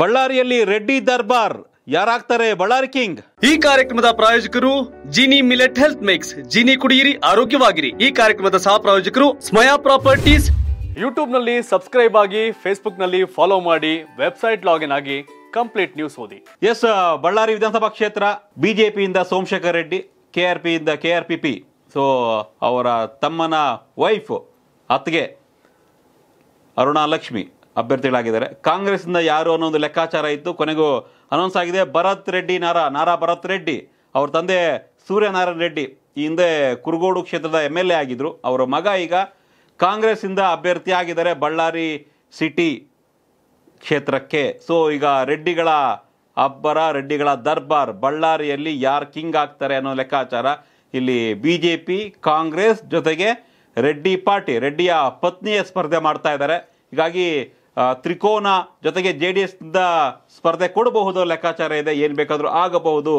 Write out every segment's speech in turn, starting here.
ಬಳ್ಳಾರಿಯಲ್ಲಿ ರೆಡ್ಡಿ ದರ್ಬಾರ್ ಯಾರಾಗ್ತಾರೆ ಬಳ್ಳಾರಿ ಕಿಂಗ್ ಈ ಕಾರ್ಯಕ್ರಮದ ಪ್ರಾಯೋಜಕರು Jini millet health mix Jini ಕುಡಿಯಿರಿ ಆರೋಗ್ಯವಾಗಿರಿ ಈ ಕಾರ್ಯಕ್ರಮದ ಸಹ ಪ್ರಾಯೋಜಕರು ಸ್ಮಯಾ ಪ್ರಾಪರ್ಟೀಸ್ ಯೂಟ್ಯೂಬ್ ನಲ್ಲಿ ಸಬ್ಸ್ಕ್ರೈಬ್ ಆಗಿ ಫೇಸ್ಬುಕ್ ನಲ್ಲಿ ಫಾಲೋ ಮಾಡಿ ವೆಬ್ಸೈಟ್ ಲಾಗಿನ್ ಆಗಿ ಕಂಪ್ಲೀಟ್ ನ್ಯೂಸ್ ಓದಿ ಎಸ್ ಬಳ್ಳಾರಿ ವಿಧಾನಸಭಾ ಕ್ಷೇತ್ರ ಇಂದ Somashekar Reddy K R P ಇಂದ K R P P so ಅವರ ತಮ್ಮನ ವೈಫ್ ಅತ್ತಿಗೆ ಅರುಣಾಲಕ್ಷ್ಮಿ ಲಕ್ಷ್ಮಿ ಅಭ್ಯರ್ಥಿಗಳಾಗಿದ್ದಾರೆ ಕಾಂಗ್ರೆಸ್ನಿಂದ ಯಾರು ಅನ್ನೋ ಒಂದು ಲೆಕ್ಕಾಚಾರ ಇತ್ತು ಕೊನೆಗೂ ಅನೌನ್ಸ್ ಆಗಿದೆ ಭರತ್ ರೆಡ್ಡಿ ನಾರಾ ನಾರಾ ಭರತ್ ರೆಡ್ಡಿ ಅವ್ರ ತಂದೆ ಸೂರ್ಯನಾರಾಯಣ ರೆಡ್ಡಿ ಈ ಹಿಂದೆ ಕುರುಗೋಡು ಕ್ಷೇತ್ರದ ಎಮ್ ಎಲ್ ಎ ಆಗಿದ್ದರು ಅವರ ಮಗ ಈಗ ಕಾಂಗ್ರೆಸ್ಸಿಂದ ಅಭ್ಯರ್ಥಿ ಆಗಿದ್ದಾರೆ ಬಳ್ಳಾರಿ ಸಿಟಿ ಕ್ಷೇತ್ರಕ್ಕೆ ಸೊ ಈಗ ರೆಡ್ಡಿಗಳ ಅಬ್ಬರ ರೆಡ್ಡಿಗಳ ದರ್ಬಾರ್ ಬಳ್ಳಾರಿಯಲ್ಲಿ ಯಾರು ಕಿಂಗ್ ಆಗ್ತಾರೆ ಅನ್ನೋ ಲೆಕ್ಕಾಚಾರ ಇಲ್ಲಿ ಬಿ ಜೆ ಪಿ ಕಾಂಗ್ರೆಸ್ ಜೊತೆಗೆ ರೆಡ್ಡಿ ಪಾರ್ಟಿ ರೆಡ್ಡಿಯ ಪತ್ನಿಯ ಸ್ಪರ್ಧೆ ಮಾಡ್ತಾ ಇದ್ದಾರೆ ಹೀಗಾಗಿ ತ್ರಿಕೋನ ಜೊತೆಗೆ ಜೆ ಡಿ ಎಸ್ನಿಂದ ಸ್ಪರ್ಧೆ ಕೊಡಬಹುದು ಲೆಕ್ಕಾಚಾರ ಇದೆ ಏನು ಬೇಕಾದರೂ ಆಗಬಹುದು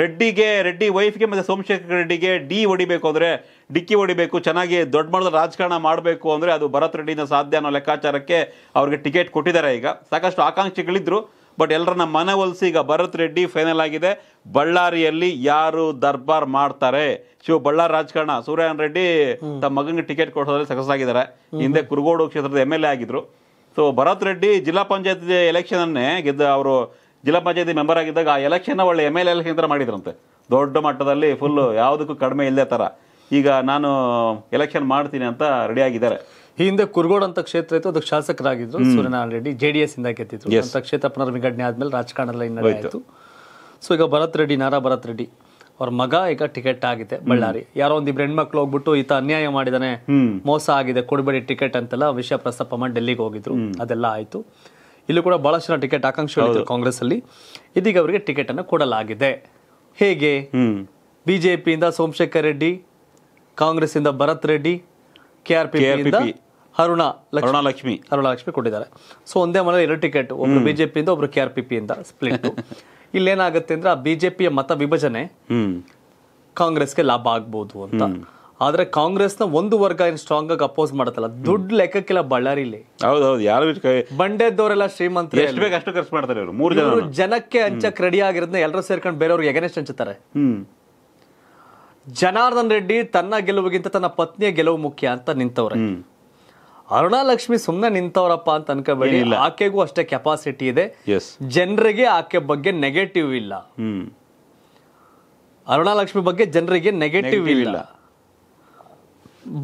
ರೆಡ್ಡಿಗೆ ರೆಡ್ಡಿ ವೈಫ್ಗೆ ಮತ್ತು ಸೋಮಶೇಖರ್ ರೆಡ್ಡಿಗೆ ಡಿ ಹೊಡಿಬೇಕು ಅಂದರೆ ಡಿಕ್ಕಿ ಹೊಡಿಬೇಕು ಚೆನ್ನಾಗಿ ದೊಡ್ಡ ಮಟ್ಟದ ರಾಜಕಾರಣ ಮಾಡಬೇಕು ಅಂದರೆ ಅದು ಭರತ್ ರೆಡ್ಡಿನ ಸಾಧ್ಯ ಅನ್ನೋ ಲೆಕ್ಕಾಚಾರಕ್ಕೆ ಅವ್ರಿಗೆ ಟಿಕೆಟ್ ಕೊಟ್ಟಿದ್ದಾರೆ ಈಗ ಸಾಕಷ್ಟು ಆಕಾಂಕ್ಷಿಗಳಿದ್ರು ಬಟ್ ಎಲ್ಲರನ್ನ ಮನವೊಲಿಸಿ ಈಗ ಭರತ್ ರೆಡ್ಡಿ ಫೈನಲ್ ಆಗಿದೆ ಬಳ್ಳಾರಿಯಲ್ಲಿ ಯಾರು ದರ್ಬಾರ್ ಮಾಡ್ತಾರೆ ಶಿವ ಬಳ್ಳಾರಿ ರಾಜಕಾರಣ ಸೂರ್ಯನ್ ರೆಡ್ಡಿ ತಮ್ಮ ಮಗನಿಗೆ ಟಿಕೆಟ್ ಕೊಡಿಸೋದ್ರಲ್ಲಿ ಸಕ್ಸಸ್ ಆಗಿದ್ದಾರೆ ಹಿಂದೆ ಕುರುಗೋಡು ಕ್ಷೇತ್ರದ ಎಮ್ ಎಲ್ ಎ ಆಗಿದ್ರು ಸೊ ಭರತ್ ರೆಡ್ಡಿ ಜಿಲ್ಲಾ ಪಂಚಾಯತ್ ಅನ್ನೇ ಗೆದ್ದ ಅವರು ಜಿಲ್ಲಾ ಪಂಚಾಯತಿ ಮೆಂಬರ್ ಆಗಿದ್ದಾಗ ಆ ಎಲೆಕ್ಷನ್ನ ಒಳ್ಳೆ ಎಮ್ ಎಲ್ ಎಲೆಕ್ಷನ್ ಮಾಡಿದ್ರಂತೆ ದೊಡ್ಡ ಮಟ್ಟದಲ್ಲಿ ಫುಲ್ ಯಾವುದಕ್ಕೂ ಕಡಿಮೆ ಇಲ್ಲದೆ ತರ ಈಗ ನಾನು ಎಲೆಕ್ಷನ್ ಮಾಡ್ತೀನಿ ಅಂತ ರೆಡಿ ಈ ಹಿಂದೆ ಕುರ್ಗೋಡ್ ಅಂತ ಕ್ಷೇತ್ರ ಇತ್ತು ಅದಕ್ಕೆ ಶಾಸಕರಾಗಿದ್ರು Suryanarayana Reddy J D S ಇಂದ ಗೆದ್ದಿದ್ರು ಅಂತ ಕ್ಷೇತ್ರ ಆದ್ಮೇಲೆ ರಾಜಕಾರಣದಲ್ಲಿ ಸೊ ಈಗ ಭರತ್ ರೆಡ್ಡಿ ನಾರಾ ಭರತ್ ರೆಡ್ಡಿ ಅವ್ರ ಮಗ ಈಗ ಟಿಕೆಟ್ ಆಗಿದೆ ಬಳ್ಳಾರಿ ಯಾರೋ ಒಂದಿಬ್ರು ಹೆಣ್ಮಕ್ಳು ಹೋಗ್ಬಿಟ್ಟು ಈತ ಅನ್ಯಾಯ ಮಾಡಿದಾನೆ ಮೋಸ ಆಗಿದೆ ಕೊಡಬೇಡಿ ಟಿಕೆಟ್ ಅಂತೆಲ್ಲ ವಿಷಯ ಪ್ರಸ್ತಾಪ ಮಾಡಿ ಡೆಲ್ಲಿಗೆ ಹೋಗಿದ್ರು ಅದೆಲ್ಲ ಆಯ್ತು ಇಲ್ಲೂ ಕೂಡ ಬಹಳಷ್ಟು ಟಿಕೆಟ್ ಟಿಕೆಟ್ ಆಕಾಂಕ್ಷಿಗಳು ಕಾಂಗ್ರೆಸ್ ಅಲ್ಲಿ ಇದೀಗ ಅವರಿಗೆ ಟಿಕೆಟ್ ಅನ್ನು ಕೊಡಲಾಗಿದೆ ಹೇಗೆ ಬಿಜೆಪಿಯಿಂದ ಸೋಮಶೇಖರ್ ರೆಡ್ಡಿ ಕಾಂಗ್ರೆಸ್ ಇಂದ Bharath Reddy K R P Aruna Lakshmi Aruna Lakshmi ಕೊಟ್ಟಿದ್ದಾರೆ ಸೊ ಒಂದೇ ಮನೆಯಲ್ಲಿ ಎರಡು ಟಿಕೆಟ್ ಒಬ್ರು ಬಿಜೆಪಿಯಿಂದ ಒಬ್ರು ಕೆ ಆರ್ ಪಿ ಇಂದ ಸ್ಪ್ಲಿಟ್ ಇಲ್ಲೇನಾಗುತ್ತೆ ಅಂದ್ರೆ ಆ ಬಿಜೆಪಿಯ ಮತ ವಿಭಜನೆ ಕಾಂಗ್ರೆಸ್ಗೆ ಲಾಭ ಆಗ್ಬೋದು ಅಂತ ಆದ್ರೆ ಕಾಂಗ್ರೆಸ್ನ ಒಂದು ವರ್ಗ ಏನು ಸ್ಟ್ರಾಂಗ್ ಆಗಿ ಅಪೋಸ್ ಮಾಡತ್ತಲ್ಲ ದುಡ್ಡು ಲೆಕ್ಕಕ್ಕೆಲ್ಲ ಬಳ್ಳಾರಿ ಹೌದೌದು ಯಾರು ಶ್ರೀಮಂತ ಅಷ್ಟು ಖರ್ಚು ಮಾಡ್ತಾರೆ ಮೂರು ಜನಕ್ಕೆ ಹಂಚಕ್ ರೆಡಿ ಆಗಿರೋದನ್ನ ಎಲ್ಲರೂ ಸೇರ್ಕೊಂಡು ಬೇರೆಯವ್ರಿಗೆ ಎಗನೆಸ್ಟ್ ಹಂಚುತ್ತಾರೆ ಜನಾರ್ದನ್ ರೆಡ್ಡಿ ತನ್ನ ಗೆಲುವಿಗಿಂತ ತನ್ನ ಪತ್ನಿಯ ಗೆಲುವು ಮುಖ್ಯ ಅಂತ ನಿಂತವ್ರೆ ಅರುಣಾಲಕ್ಷ್ಮಿ ಸುಮ್ಮನೆ ನಿಂತವರಪ್ಪ ಅಂತ ಅನ್ಕೋಬೇಡಿ ಆಕೆಗೂ ಅಷ್ಟೇ ಕೆಪಾಸಿಟಿ ಇದೆ ಜನರಿಗೆ ಆಕೆ ಬಗ್ಗೆ ನೆಗೆಟಿವ್ ಇಲ್ಲ ಅರುಣಾಲಕ್ಷ್ಮಿ ಬಗ್ಗೆ ಜನರಿಗೆ ನೆಗೆಟಿವ್ ಇಲ್ಲ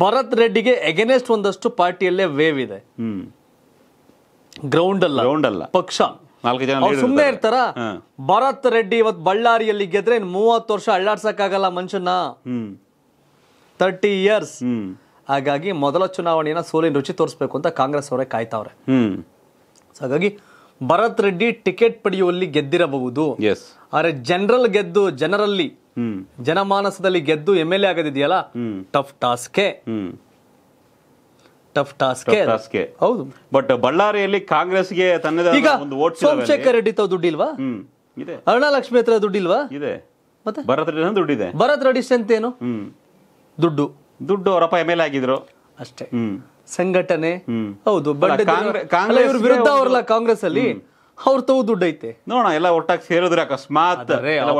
ಭರತ್ ರೆಡ್ಡಿಗೆ ಎಗೇನೆಸ್ಟ್ ಒಂದಷ್ಟು ಪಾರ್ಟಿಯಲ್ಲೇ ವೇವ್ ಇದೆ ಗ್ರೌಂಡ್ ಅಲ್ಲ ಗ್ರೌಂಡ್ ಅಲ್ಲ ಪಕ್ಷ ಸುಮ್ಮನೆ ಇರ್ತಾರ ಭರತ್ ರೆಡ್ಡಿ ಇವತ್ತು ಬಳ್ಳಾರಿಯಲ್ಲಿ ಗೆದ್ರೆ ಮೂವತ್ತು ವರ್ಷ ಆಗಲ್ಲ ಮನುಷ್ಯನ ತರ್ಟಿ ಇಯರ್ಸ್ ಹಾಗಾಗಿ ಮೊದಲ ಚುನಾವಣೆಯನ್ನು ಸೋಲಿನ ರುಚಿ ತೋರಿಸ್ಬೇಕು ಅಂತ ಕಾಂಗ್ರೆಸ್ ಅವರೇ ಕಾಯ್ತಾವ್ರೆ ಸೊ ಹಾಗಾಗಿ ಭರತ್ ರೆಡ್ಡಿ ಟಿಕೆಟ್ ಪಡೆಯುವಲ್ಲಿ ಗೆದ್ದಿರಬಹುದು ಆದ್ರೆ ಜನರಲ್ ಗೆದ್ದು ಜನರಲ್ಲಿ ಜನಮಾನಸದಲ್ಲಿ ಗೆದ್ದು ಎಮ್ ಎಲ್ ಎ ಆಗದಿದೆಯಲ್ಲ ಟಫ್ ಟಾಸ್ಕೆ ಟಫ್ ಟಾಸ್ಕ್ ಹೌದು ಬಟ್ ಬಳ್ಳಾರಿಯಲ್ಲಿ ಕಾಂಗ್ರೆಸ್ಗೆ ತನ್ನದೇ ಈಗ ಸೋಮಶೇಖರ್ ರೆಡ್ಡಿ ತಾವು ದುಡ್ಡಿಲ್ವಾ ಇದೆ ಅರುಣಾ ಲಕ್ಷ್ಮಿ ಹತ್ರ ದುಡ್ಡಿಲ್ವಾ ಇದೆ ಮತ್ತೆ ಭರತ್ ರೆಡ್ಡಿ ದುಡ್ಡಿದೆ ಭರತ್ ರೆಡ್ಡಿ ಸ್ಟ್ರೆಂತ್ ಏನು ದುಡ್ಡು ದುಡ್ಡು ಅವರಪ್ಪ ಎಮ್ ಎಲ್ ಆಗಿದ್ರು ಅಷ್ಟೇ ಸಂಘಟನೆ ಹೌದು ಬಟ್ ಕಾಂಗ್ರೆಸ್ ಅವರ ವಿರುದ್ಧ ಅವ್ರಲ್ಲ ಕಾಂಗ್ರೆಸ್ ಅಲ್ಲಿ ಅವ್ರ ತವು ದುಡ್ಡು ಐತೆ ನೋಡೋಣ ಎಲ್ಲ ಒಟ್ಟಾಗಿ ಸೇರಿದ್ರೆ ಅಕಸ್ಮಾತ್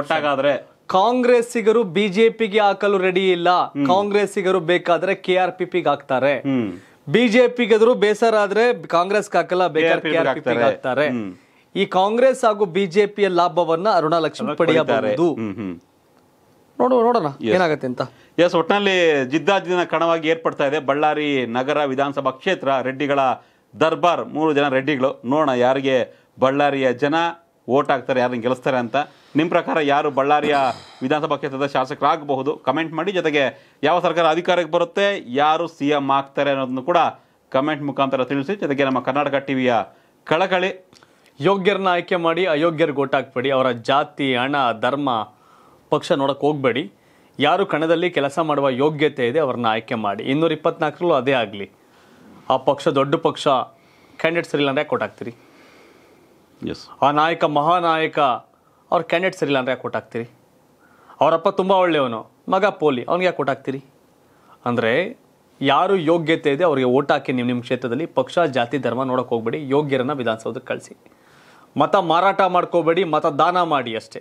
ಒಟ್ಟಾಗಾದ್ರೆ ಕಾಂಗ್ರೆಸ್ಸಿಗರು ಬಿಜೆಪಿಗೆ ಹಾಕಲು ರೆಡಿ ಇಲ್ಲ ಕಾಂಗ್ರೆಸ್ಸಿಗರು ಬೇಕಾದ್ರೆ ಕೆ ಆರ್ ಪಿ ಪಿಗೆ ಹಾಕ್ತಾರೆ ಬಿಜೆಪಿಗೆದ್ರು ಬೇಸರ ಆದ್ರೆ ಕಾಂಗ್ರೆಸ್ ಹಾಕಲ್ಲ ಬೇಕಾದ್ರೆ ಆರ್ ಪಿ ಈ ಕಾಂಗ್ರೆಸ್ ಹಾಗೂ ಬಿಜೆಪಿಯ ಲಾಭವನ್ನ ಅರುಣಾಲಕ್ಷ್ಮಿ ಪಡೆಯಬಹುದು ನೋಡು ನೋಡೋಣ ಏನಾಗುತ್ತೆ ಅಂತ ಎಸ್ ಒಟ್ಟಿನಲ್ಲಿ ಜಿದ್ದಾಜಿದ್ದಿನ ಕಣವಾಗಿ ಏರ್ಪಡ್ತಾ ಇದೆ ಬಳ್ಳಾರಿ ನಗರ ವಿಧಾನಸಭಾ ಕ್ಷೇತ್ರ ರೆಡ್ಡಿಗಳ ದರ್ಬಾರ್ ಮೂರು ಜನ ರೆಡ್ಡಿಗಳು ನೋಡೋಣ ಯಾರಿಗೆ ಬಳ್ಳಾರಿಯ ಜನ ಓಟ್ ಹಾಕ್ತಾರೆ ಯಾರನ್ನು ಗೆಲ್ಲಿಸ್ತಾರೆ ಅಂತ ನಿಮ್ಮ ಪ್ರಕಾರ ಯಾರು ಬಳ್ಳಾರಿಯ ವಿಧಾನಸಭಾ ಕ್ಷೇತ್ರದ ಶಾಸಕರಾಗಬಹುದು ಕಮೆಂಟ್ ಮಾಡಿ ಜೊತೆಗೆ ಯಾವ ಸರ್ಕಾರ ಅಧಿಕಾರಕ್ಕೆ ಬರುತ್ತೆ ಯಾರು ಸಿ ಎಂ ಆಗ್ತಾರೆ ಅನ್ನೋದನ್ನು ಕೂಡ ಕಮೆಂಟ್ ಮುಖಾಂತರ ತಿಳಿಸಿ ಜೊತೆಗೆ ನಮ್ಮ ಕರ್ನಾಟಕ ಟಿವಿಯ ಕಳಕಳಿ ಯೋಗ್ಯರನ್ನ ಆಯ್ಕೆ ಮಾಡಿ ಅಯೋಗ್ಯರಿಗೆ ಓಟ್ ಹಾಕ್ಬೇಡಿ ಅವರ ಜಾತಿ ಹಣ ಧರ್ಮ ಪಕ್ಷ ನೋಡಕ್ಕೆ ಹೋಗಬೇಡಿ ಯಾರು ಕಣದಲ್ಲಿ ಕೆಲಸ ಮಾಡುವ ಯೋಗ್ಯತೆ ಇದೆ ಅವ್ರನ್ನ ಆಯ್ಕೆ ಮಾಡಿ ಇನ್ನೂರ ಇಪ್ಪತ್ನಾಲ್ಕರಲ್ಲೂ ಅದೇ ಆಗಲಿ ಆ ಪಕ್ಷ ದೊಡ್ಡ ಪಕ್ಷ ಕ್ಯಾಂಡಿಡೇಟ್ ಸರಿಲ್ಲ ಅಂದರೆ ಕೊಟ್ಟಾಗ್ತೀರಿ ಎಸ್ ಆ ನಾಯಕ ಮಹಾನಾಯಕ ಅವ್ರ ಕ್ಯಾಂಡಿಡೇಟ್ ಸರಿಲ್ಲ ಅಂದರೆ ಕೊಟ್ಟಾಗ್ತೀರಿ ಅವರಪ್ಪ ತುಂಬ ಒಳ್ಳೆಯವನು ಮಗ ಪೋಲಿ ಅವ್ನಿಗೆ ಯಾಕೆ ಕೊಟ್ಟಾಗ್ತೀರಿ ಅಂದರೆ ಯಾರು ಯೋಗ್ಯತೆ ಇದೆ ಅವರಿಗೆ ಓಟ್ ಹಾಕಿ ನಿಮ್ಮ ನಿಮ್ಮ ಕ್ಷೇತ್ರದಲ್ಲಿ ಪಕ್ಷ ಜಾತಿ ಧರ್ಮ ನೋಡೋಕೆ ಹೋಗಬೇಡಿ ಯೋಗ್ಯರನ್ನು ವಿಧಾನಸೌಧಕ್ಕೆ ಕಳಿಸಿ ಮತ ಮಾರಾಟ ಮಾಡ್ಕೋಬೇಡಿ ಮತದಾನ ಮಾಡಿ ಅಷ್ಟೇ